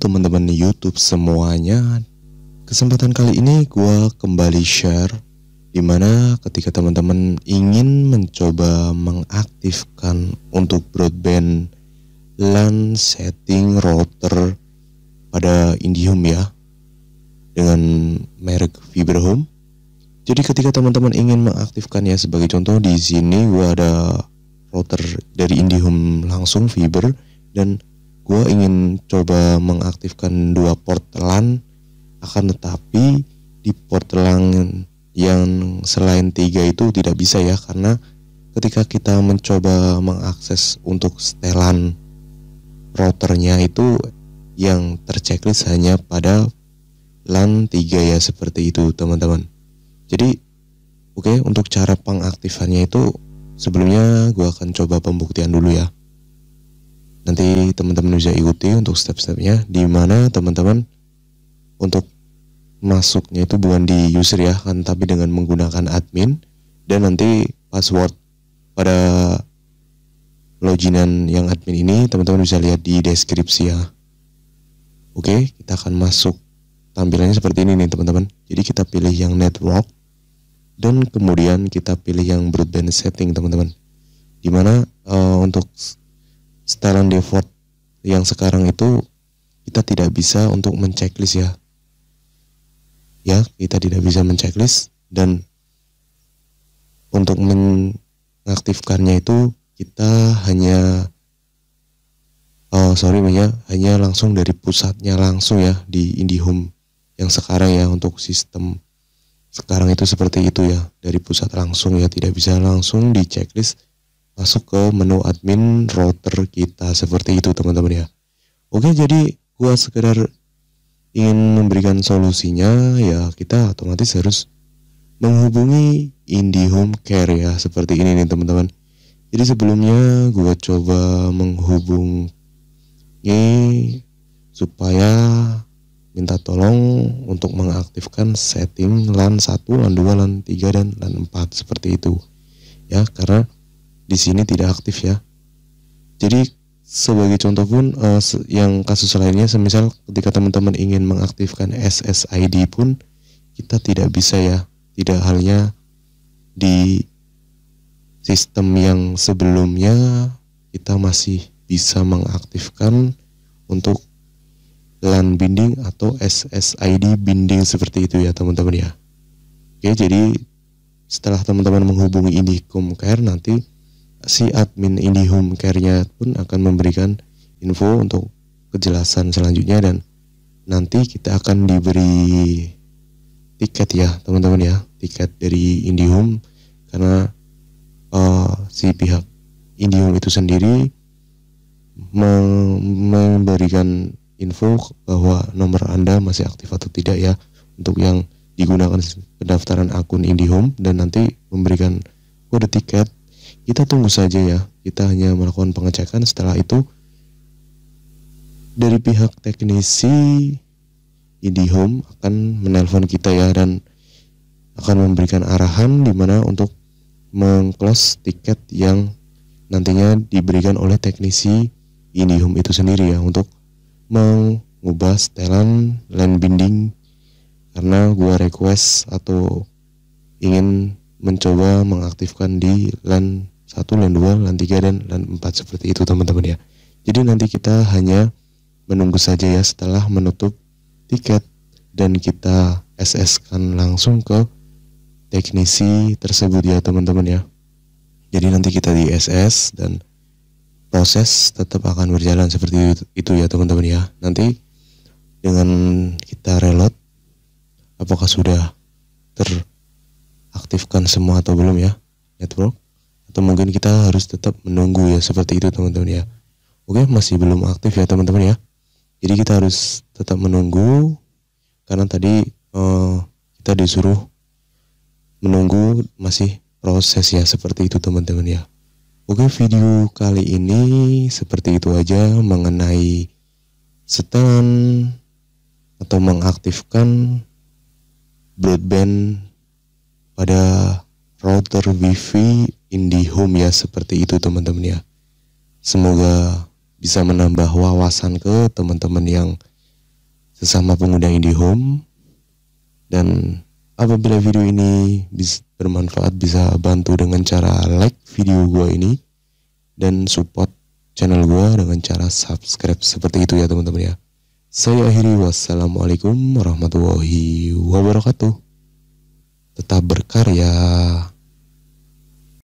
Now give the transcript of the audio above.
teman-teman YouTube semuanya. Kesempatan kali ini gue kembali share dimana ketika teman-teman ingin mencoba mengaktifkan untuk broadband LAN setting router pada IndiHome ya dengan merek Fiberhome. Jadi ketika teman-teman ingin mengaktifkan ya sebagai contoh di sini gue ada router dari IndiHome langsung fiber dan gue ingin coba mengaktifkan dua port LAN akan tetapi di port LAN yang selain tiga itu tidak bisa ya karena ketika kita mencoba mengakses untuk setelan routernya itu yang terchecklist hanya pada LAN 3 ya seperti itu teman-teman jadi oke okay, untuk cara pengaktifannya itu sebelumnya gue akan coba pembuktian dulu ya teman bisa ikuti untuk step-stepnya di mana teman-teman untuk masuknya itu bukan di user ya kan tapi dengan menggunakan admin dan nanti password pada loginan yang admin ini teman-teman bisa lihat di deskripsi ya oke kita akan masuk tampilannya seperti ini nih teman-teman jadi kita pilih yang network dan kemudian kita pilih yang broadband setting teman-teman dimana uh, eh, untuk setelan default yang sekarang itu kita tidak bisa untuk menceklis ya. Ya, kita tidak bisa menceklis dan untuk mengaktifkannya itu kita hanya oh sorry ya, hanya langsung dari pusatnya langsung ya di IndiHome yang sekarang ya untuk sistem sekarang itu seperti itu ya dari pusat langsung ya tidak bisa langsung di checklist masuk ke menu admin router kita seperti itu teman-teman ya oke jadi gua sekedar ingin memberikan solusinya ya kita otomatis harus menghubungi IndiHome Care ya seperti ini nih teman-teman jadi sebelumnya gua coba menghubungi supaya minta tolong untuk mengaktifkan setting LAN 1, LAN 2, LAN 3 dan LAN 4 seperti itu. Ya, karena di sini tidak aktif ya. Jadi sebagai contoh pun uh, yang kasus lainnya semisal ketika teman-teman ingin mengaktifkan SSID pun kita tidak bisa ya. Tidak halnya di sistem yang sebelumnya kita masih bisa mengaktifkan untuk LAN binding atau SSID binding seperti itu ya teman-teman ya. Oke, jadi setelah teman-teman menghubungi Indicom Care nanti si admin IndiHome Care-nya pun akan memberikan info untuk kejelasan selanjutnya dan nanti kita akan diberi tiket ya teman-teman ya tiket dari IndiHome karena uh, si pihak IndiHome itu sendiri memberikan info bahwa nomor Anda masih aktif atau tidak ya untuk yang digunakan pendaftaran akun IndiHome dan nanti memberikan kode tiket kita tunggu saja ya, kita hanya melakukan pengecekan setelah itu dari pihak teknisi IndiHome akan menelpon kita ya dan akan memberikan arahan di mana untuk mengclose tiket yang nantinya diberikan oleh teknisi IndiHome itu sendiri ya untuk mengubah setelan land binding karena gua request atau ingin mencoba mengaktifkan di land satu, LAN 2, LAN 3, dan LAN 4 seperti itu teman-teman ya. Jadi nanti kita hanya menunggu saja ya setelah menutup tiket dan kita SS-kan langsung ke teknisi tersebut ya teman-teman ya. Jadi nanti kita di SS dan proses tetap akan berjalan seperti itu, itu ya teman-teman ya. Nanti dengan kita reload apakah sudah teraktifkan semua atau belum ya network atau mungkin kita harus tetap menunggu ya seperti itu teman-teman ya oke masih belum aktif ya teman-teman ya jadi kita harus tetap menunggu karena tadi eh, kita disuruh menunggu masih proses ya seperti itu teman-teman ya oke video kali ini seperti itu aja mengenai setan atau mengaktifkan broadband pada router wifi IndiHome ya seperti itu teman-teman ya. Semoga bisa menambah wawasan ke teman-teman yang sesama pengguna IndiHome dan apabila video ini bisa bermanfaat bisa bantu dengan cara like video gua ini dan support channel gua dengan cara subscribe seperti itu ya teman-teman ya. Saya akhiri wassalamualaikum warahmatullahi wabarakatuh. Tetap berkarya.